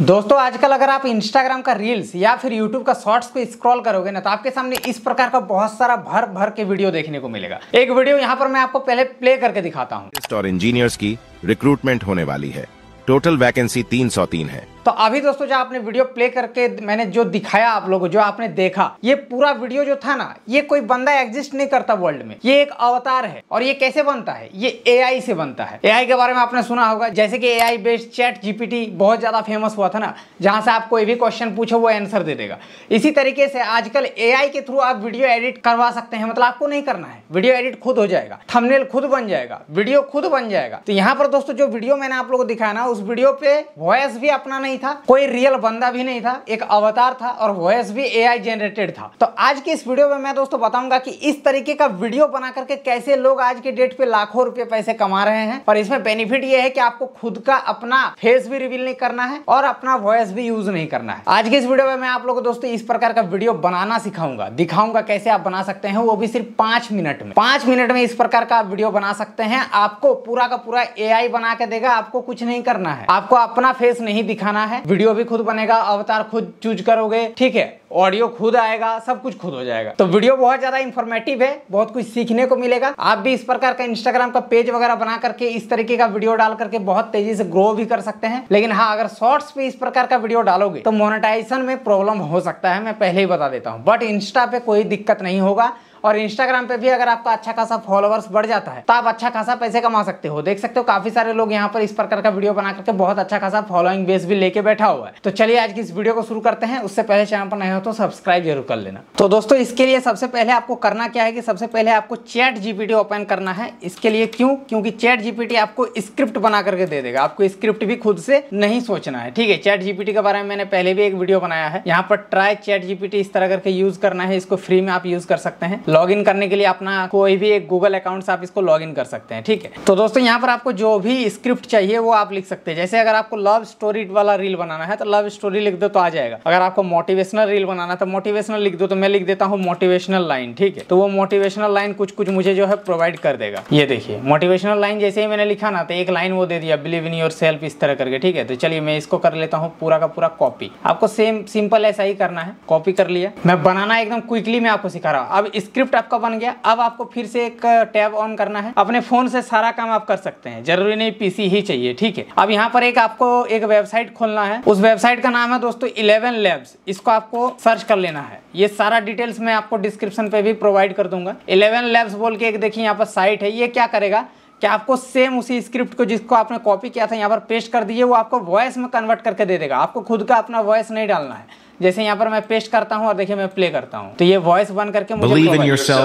दोस्तों आजकल अगर आप इंस्टाग्राम का रील्स या फिर यूट्यूब का शॉर्ट्स पे स्क्रॉल करोगे ना तो आपके सामने इस प्रकार का बहुत सारा भर भर के वीडियो देखने को मिलेगा एक वीडियो यहाँ पर मैं आपको पहले प्ले करके दिखाता हूँ इंजीनियर्स की रिक्रूटमेंट होने वाली है टोटल वैकेंसी तीन है तो अभी दोस्तों जो आपने वीडियो प्ले करके मैंने जो दिखाया आप लोगों जो आपने देखा ये पूरा वीडियो जो था ना ये कोई बंदा एग्जिस्ट नहीं करता वर्ल्ड में ये एक अवतार है और ये कैसे बनता है ये ए से बनता है ए के बारे में आपने सुना होगा जैसे कि आई बेस्ड चैट जीपीटी बहुत ज्यादा फेमस हुआ था ना जहां से आप कोई भी क्वेश्चन पूछो वो आंसर दे देगा इसी तरीके से आजकल ए के थ्रू आप वीडियो एडिट करवा सकते हैं मतलब आपको नहीं करना है वीडियो एडिट खुद हो जाएगा थमनेल खुद बन जाएगा वीडियो खुद बन जाएगा तो यहाँ पर दोस्तों जो वीडियो मैंने आप लोगों को दिखाया ना उस वीडियो पे वॉयस भी अपना नहीं नहीं था कोई रियल बंदा भी नहीं था एक अवतार था और वॉयस भी एआई जनरेटेड था तो आज की इस वीडियो में मैं दोस्तों बताऊंगा कि इस तरीके का वीडियो बना करके कैसे लोग आज के डेट पे लाखों रुपए पैसे कमा रहे हैं और इसमें बेनिफिट ये है कि आपको खुद का अपना फेस भी रिवील नहीं करना है और अपना वॉयस भी यूज नहीं करना है आज की इस वीडियो में मैं आप लोगों को दोस्तों इस प्रकार का वीडियो बनाना सिखाऊंगा दिखाऊंगा कैसे आप बना सकते हैं वो भी सिर्फ पांच मिनट में पांच मिनट में इस प्रकार का वीडियो बना सकते हैं आपको पूरा का पूरा ए बना के देगा आपको कुछ नहीं करना है आपको अपना फेस नहीं दिखाना है वीडियो भी खुद बनेगा अवतार खुद चूज करोगे ठीक है ऑडियो खुद आएगा सब कुछ खुद हो जाएगा तो वीडियो बहुत ज्यादा इन्फॉर्मेटिव है बहुत कुछ सीखने को मिलेगा आप भी इस प्रकार का इंस्टाग्राम का पेज वगैरह बना करके इस तरीके का वीडियो डाल करके बहुत तेजी से ग्रो भी कर सकते हैं लेकिन हाँ अगर शॉर्ट्स पे इस प्रकार का वीडियो डालोगे तो मोनेटाइजेशन में प्रॉब्लम हो सकता है मैं पहले ही बता देता हूँ बट इंस्टा पे कोई दिक्कत नहीं होगा और इंस्टाग्राम पे भी अगर आपका अच्छा खासा फॉलोअर्स बढ़ जाता है तो आप अच्छा खासा पैसे कमा सकते हो देख सकते हो काफी सारे लोग यहाँ पर इस प्रकार का वीडियो बना करके बहुत अच्छा खासा फॉलोइंग बेस भी लेके बैठा हुआ है तो चलिए आज की इस वीडियो को शुरू करते हैं उससे पहले चैनल पर नए हो तो सब्सक्राइब जरूर कर लेना तो दोस्तों इसके लिए सबसे पहले आपको करना क्या है कि सबसे पहले आपको चैट जीपीटी ओपन करना है इसके लिए क्यों क्योंकि चैट जीपीटी आपको स्क्रिप्ट बना करके दे देगा आपको स्क्रिप्ट भी खुद से नहीं सोचना है ठीक है चैट जीपीटी के बारे में मैंने पहले भी एक वीडियो बनाया है यहाँ पर ट्राई चैट जीपीटी इस तरह करके यूज करना है इसको फ्री में आप यूज कर सकते हैं लॉगिन करने के लिए अपना कोई भी एक गूगल अकाउंट से आप इसको लॉगिन कर सकते हैं ठीक है तो दोस्तों यहाँ पर आपको जो भी स्क्रिप्ट चाहिए वो आप लिख सकते हैं जैसे अगर आपको लव स्टोरी वाला रील बनाना है तो लव स्टोरी लिख दो तो आ जाएगा अगर आपको मोटिवेशनल रील बनाना है तो मोटिवेशनल लिख दो तो मैं लिख देता हूँ मोटिवेशनल लाइन ठीक है तो वो मोटिवेशनल लाइन कुछ कुछ मुझे जो है प्रोवाइड कर देगा ये देखिए मोटिवेशनल लाइन जैसे ही मैंने लिखा ना तो एक लाइन वो दे दिया बिलीव इन योर सेल्फ इस तरह करके ठीक है तो चलिए मैं इसको कर लेता हूँ पूरा का पूरा कॉपी आपको सेम सिंपल ऐसा ही करना है कॉपी कर लिया मैं बनाना एकदम क्विकली मैं आपको सिखा रहा हूँ अब स्क्रिप्ट स्क्रिप्ट आपका बन गया अब आपको फिर से एक टैब ऑन करना है अपने फ़ोन से सारा काम आप कर सकते हैं जरूरी नहीं पीसी ही चाहिए ठीक है अब यहाँ पर एक आपको एक वेबसाइट खोलना है उस वेबसाइट का नाम है दोस्तों इलेवन लैब्स इसको आपको सर्च कर लेना है ये सारा डिटेल्स मैं आपको डिस्क्रिप्शन पे भी प्रोवाइड कर दूंगा इलेवन लैब्स बोल के एक देखिए यहाँ पर साइट है ये क्या करेगा क्या आपको सेम उसी स्क्रिप्ट को जिसको आपने कॉपी किया था यहाँ पर पेस्ट कर दिए वो आपको वॉइस में कन्वर्ट करके दे देगा आपको खुद का अपना वॉइस नहीं डालना है जैसे यहाँ पर मैं पेस्ट करता हूँ और देखिए मैं प्ले करता हूँ तो ये वॉइस बन करके मुझे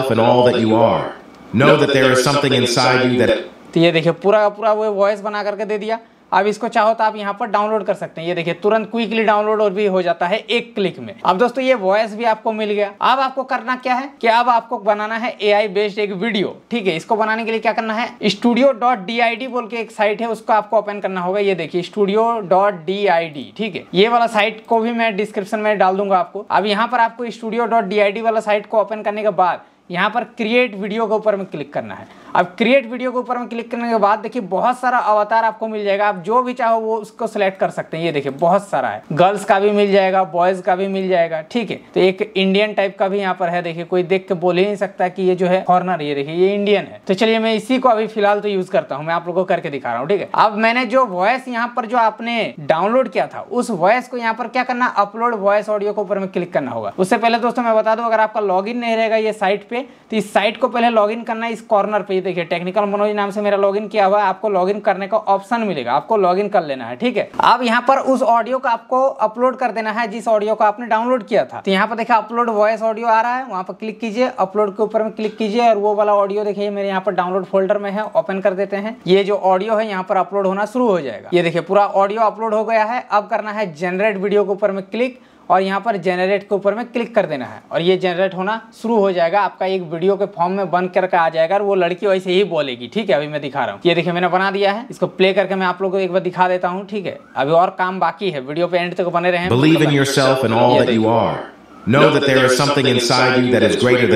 तो ये देखिए पूरा का पूरा वो वॉइस बना करके दे दिया अब इसको चाहो तो आप यहाँ पर डाउनलोड कर सकते हैं ये देखिए तुरंत क्विकली डाउनलोड और भी हो जाता है एक क्लिक में अब दोस्तों ये वॉयस भी आपको मिल गया अब आपको करना क्या है कि अब आपको बनाना है एआई बेस्ड एक वीडियो ठीक है इसको बनाने के लिए क्या करना है स्टूडियो बोल के एक साइट है उसको आपको ओपन करना होगा ये देखिए स्टूडियो ठीक है ये वाला साइट को भी मैं डिस्क्रिप्शन में डाल दूंगा आपको अब यहाँ पर आपको स्टूडियो वाला साइट को ओपन करने के बाद यहाँ पर क्रिएट वीडियो के ऊपर में क्लिक करना है अब क्रिएट वीडियो के ऊपर में क्लिक करने के बाद देखिए बहुत सारा अवतार आपको मिल जाएगा आप जो भी चाहो वो उसको सिलेक्ट कर सकते हैं ये देखिए बहुत सारा है गर्ल्स का भी मिल जाएगा बॉयज का भी मिल जाएगा ठीक है तो एक इंडियन टाइप का भी यहाँ पर है देखिए कोई देख के बोल ही नहीं सकता कि ये जो है फॉरनर ये देखिए ये इंडियन है तो चलिए मैं इसी को अभी फिलहाल तो यूज करता हूँ मैं आप लोग को करके दिखा रहा हूँ ठीक है अब मैंने जो वॉयस यहाँ पर जो आपने डाउनलोड किया था उस वॉयस को यहाँ पर क्या करना अपलोड वॉयस ऑडियो के ऊपर में क्लिक करना होगा उससे पहले दोस्तों मैं बता दू अगर आपका लॉग नहीं रहेगा ये साइट पे तो इस साइट को पहले लॉग करना इस कॉर्नर पे ये देखिए टेक्निकल मनोज नाम से मेरा लॉगिन किया हुआ है आपको लॉगिन करने का ऑप्शन मिलेगा आपको लॉगिन कर लेना है ठीक है अब यहाँ पर उस ऑडियो को आपको अपलोड कर देना है जिस ऑडियो को आपने डाउनलोड किया था तो यहाँ पर देखिए अपलोड वॉइस ऑडियो आ रहा है वहाँ पर क्लिक कीजिए अपलोड के ऊपर में क्लिक कीजिए और वो वाला ऑडियो देखिए मेरे यहाँ पर डाउनलोड फोल्डर में है ओपन कर देते हैं ये जो ऑडियो है यहाँ पर अपलोड होना शुरू हो जाएगा ये देखिए पूरा ऑडियो अपलोड हो गया है अब करना है जनरेट वीडियो के ऊपर में क्लिक और यहाँ पर जेनरेट के ऊपर में क्लिक कर देना है और ये जनरेट होना शुरू हो जाएगा आपका एक वीडियो के फॉर्म में बन करके आ जाएगा और वो लड़की वैसे ही बोलेगी ठीक है अभी मैं दिखा रहा हूँ ये देखिए मैंने बना दिया है इसको प्ले करके मैं आप लोगों को एक बार दिखा देता हूँ ठीक है अभी और काम बाकी है वीडियो पे एंड तक बने रहे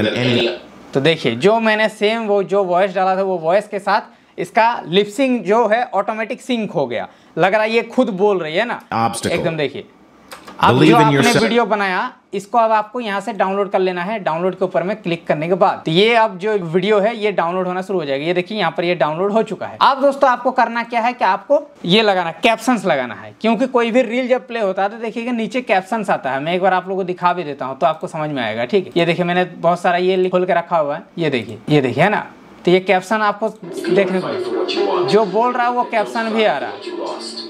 हैं तो देखिए जो मैंने सेम वो जो वॉइस डाला था वो वॉइस के साथ इसका लिपसिंग जो है ऑटोमेटिक सिंक हो गया लग रहा है ये खुद बोल रही है ना एकदम देखिए अब जो आपने वीडियो बनाया इसको अब आपको यहाँ से डाउनलोड कर लेना है डाउनलोड के ऊपर में क्लिक करने के बाद ये अब जो वीडियो है ये डाउनलोड होना शुरू हो जाएगा ये देखिए यहाँ पर ये डाउनलोड हो चुका है अब दोस्तों आपको करना क्या है कि आपको ये लगाना कैप्शन लगाना है क्योंकि कोई भी रील जब प्ले होता है तो देखिएगा नीचे कैप्शन आता है मैं एक बार आप लोग को दिखा भी देता हूँ तो आपको समझ में आएगा ठीक है ये देखिए मैंने बहुत सारा ये खोल के रखा हुआ है ये देखिए ये देखिए है ना तो ये कैप्शन आपको देखने को जो बोल रहा है वो कैप्शन भी आ रहा है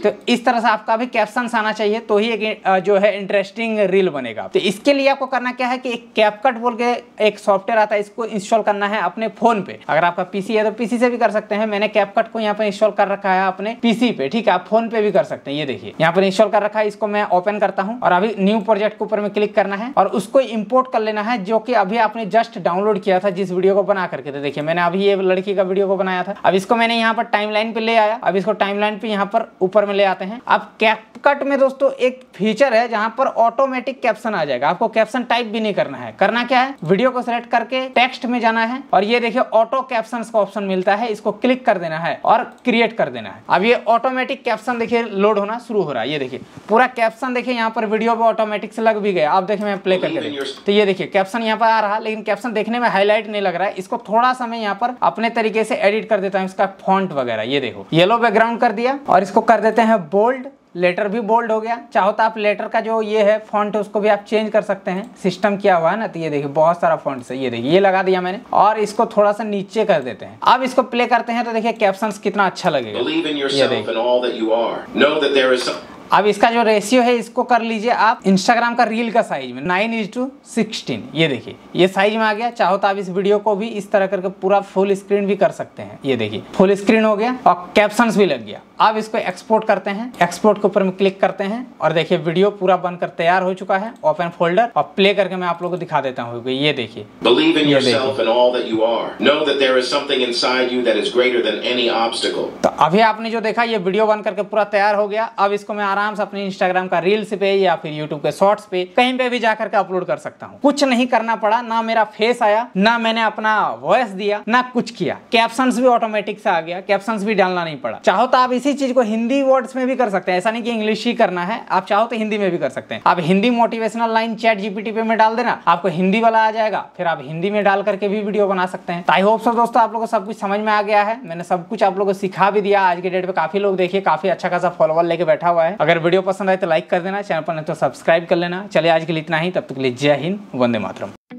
तो इस तरह से आपका भी कैप्शन आना चाहिए तो ही एक जो है इंटरेस्टिंग रील बनेगा तो इसके लिए आपको करना क्या है कि एक कैपकट बोल के एक सॉफ्टवेयर आता है इसको इंस्टॉल करना है अपने फोन पे अगर आपका पीसी है तो पीसी से भी कर सकते हैं मैंने कैपकट को यहाँ पर इंस्टॉल कर रखा है अपने पीसी पे ठीक है आप फोन पे भी कर सकते हैं ये देखिए यहाँ पर इंस्टॉल कर रखा है इसको मैं ओपन करता हूँ और अभी न्यू प्रोजेक्ट के ऊपर में क्लिक करना है और उसको इम्पोर्ट कर लेना है जो कि अभी आपने जस्ट डाउनलोड किया था जिस वीडियो को बना करके तो देखिए मैंने अभी ये लड़की का वीडियो को बनाया था अब इसको मैंने यहाँ पर टाइम पे ले आया अब इसको टाइम पे यहाँ पर ऊपर में ले आते हैं अब कैपकट में दोस्तों एक फीचर है जहां पर ऑटोमेटिक कैप्शन आ जाएगा आपको कैप्शन टाइप भी नहीं करना है करना क्या है वीडियो को सिलेक्ट करके टेक्स्ट में जाना है और ये देखिए ऑटो कैप्शन का ऑप्शन मिलता है इसको क्लिक कर देना है और क्रिएट कर देना है अब ये ऑटोमेटिक कैप्शन देखिए लोड होना शुरू हो रहा है ये देखिए पूरा कैप्शन देखिए यहाँ पर वीडियो भी ऑटोमेटिक से लग भी गया आप देखिए मैं प्ले करके तो ये देखिए कैप्शन यहाँ पर आ रहा लेकिन कैप्शन देखने में हाईलाइट नहीं लग रहा है इसको थोड़ा सा मैं यहाँ पर अपने तरीके से एडिट कर देता हूँ इसका फॉन्ट वगैरह ये देखो येलो बैकग्राउंड कर दिया और इसको कर देते हैं बोल्ड लेटर भी बोल्ड हो गया चाहो तो आप लेटर का जो ये है फॉन्ट है उसको भी आप चेंज कर सकते हैं सिस्टम किया हुआ है ना तो ये देखिए बहुत सारा फॉन्ट है ये देखिए ये लगा दिया मैंने और इसको थोड़ा सा नीचे कर देते हैं अब इसको प्ले करते हैं तो देखिए कैप्शन कितना अच्छा लगेगा अब इसका जो रेशियो है इसको कर लीजिए आप इंस्टाग्राम का रील का साइज में नाइन इज टू सिक्सटीन ये देखिए ये साइज में आ गया चाहो तो आप इस वीडियो को भी इस तरह करके पूरा फुल स्क्रीन भी कर सकते हैं ये देखिए फुल स्क्रीन हो गया और कैप्शन भी लग गया अब इसको एक्सपोर्ट करते हैं एक्सपोर्ट के ऊपर में क्लिक करते हैं और देखिए वीडियो पूरा बनकर तैयार हो चुका है ओपन फोल्डर और प्ले करके मैं आप लोगों को दिखा देता हूँ ये देखिए तो अभी आपने जो देखा ये वीडियो बन करके पूरा तैयार हो गया अब इसको मैं आराम से अपने इंस्टाग्राम का रील्स पे या फिर यूट्यूब के शॉर्ट्स पे कहीं पे भी जा करके अपलोड कर सकता हूँ कुछ नहीं करना पड़ा ना मेरा फेस आया ना मैंने अपना वॉइस दिया ना कुछ किया कैप्शन भी ऑटोमेटिक से आ गया कैप्शन भी डालना नहीं पड़ा चाहो तो आप इस किसी चीज को हिंदी वर्ड्स में भी कर सकते हैं ऐसा नहीं कि इंग्लिश ही करना है आप चाहो तो हिंदी में भी कर सकते हैं आप Hindi motivational line ChatGPT पे में डाल देना आपको हिंदी वाला आ जाएगा फिर आप हिंदी में डाल करके भी वीडियो बना सकते हैं आई होप सो दोस्तों आप लोग को सब कुछ समझ में आ गया है मैंने सब कुछ आप लोग को सिखा भी दिया आज के डेट में काफी लोग देखिए काफी अच्छा खासा फॉलोवर लेके बैठा हुआ है अगर वीडियो पसंद आए तो लाइक कर देना चैनल पर नहीं तो सब्सक्राइब कर लेना चले आज के लिए इतना ही तब तक के लिए जय हिंद वंदे मातरम